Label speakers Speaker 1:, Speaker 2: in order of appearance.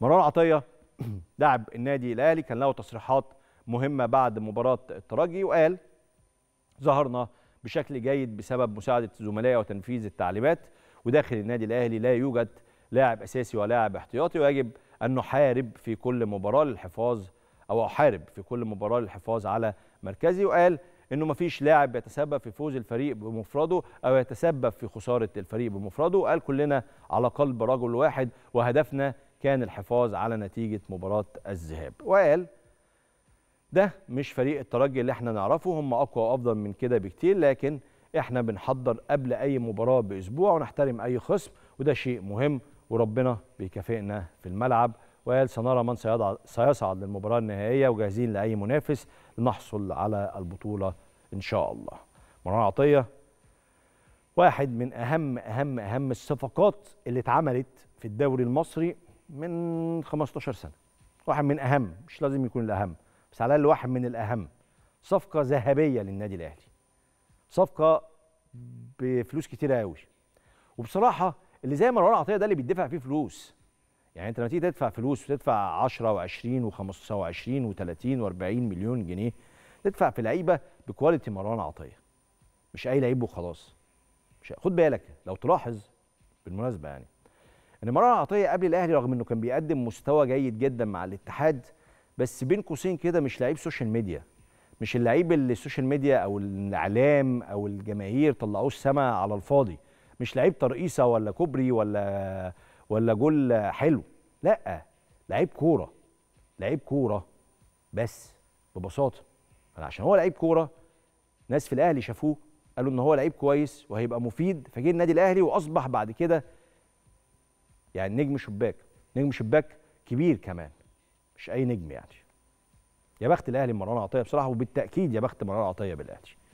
Speaker 1: مروان عطيه لاعب النادي الاهلي كان له تصريحات مهمه بعد مباراه الترجي وقال ظهرنا بشكل جيد بسبب مساعده الزملاء وتنفيذ التعليمات وداخل النادي الاهلي لا يوجد لاعب اساسي ولاعب احتياطي ويجب ان نحارب في كل مباراه للحفاظ او احارب في كل مباراه للحفاظ على مركزي وقال انه ما فيش لاعب يتسبب في فوز الفريق بمفرده او يتسبب في خساره الفريق بمفرده قال كلنا على قلب رجل واحد وهدفنا كان الحفاظ على نتيجة مباراة الذهاب وقال ده مش فريق الترجي اللي احنا نعرفه هم أقوى وأفضل من كده بكتير لكن احنا بنحضر قبل أي مباراة بأسبوع ونحترم أي خصم وده شيء مهم وربنا بيكافئنا في الملعب وقال سنرى من سيصعد للمباراة النهائية وجاهزين لأي منافس لنحصل على البطولة إن شاء الله مروان عطية واحد من أهم أهم أهم الصفقات اللي اتعملت في الدوري المصري من 15 سنه واحد من اهم مش لازم يكون الاهم بس على الاقل واحد من الاهم صفقه ذهبيه للنادي الاهلي صفقه بفلوس كتيره قوي وبصراحه اللي زي مروان عطيه ده اللي بيدفع فيه فلوس يعني انت لما تيجي تدفع فلوس وتدفع 10 و20 و25 و30 و40 مليون جنيه تدفع في لعيبه بكواليتي مروان عطيه مش اي لعيب وخلاص خد بالك لو تلاحظ بالمناسبه يعني ان مروان عطيه قبل الاهلي رغم انه كان بيقدم مستوى جيد جدا مع الاتحاد بس بين قوسين كده مش لعيب سوشيال ميديا مش اللعيب اللي السوشيال ميديا او الاعلام او الجماهير طلعوه السما على الفاضي مش لعيب ترقيصه ولا كوبري ولا ولا جول حلو لا لعيب كوره لعيب كوره بس ببساطه عشان هو لعيب كوره ناس في الاهلي شافوه قالوا ان هو لعيب كويس وهيبقى مفيد فجه النادي الاهلي واصبح بعد كده يعني نجم شباك نجم شباك كبير كمان مش اي نجم يعني يا بخت الاهلي مروان عطيه بصراحه وبالتاكيد يا بخت مروان عطيه بالاهلي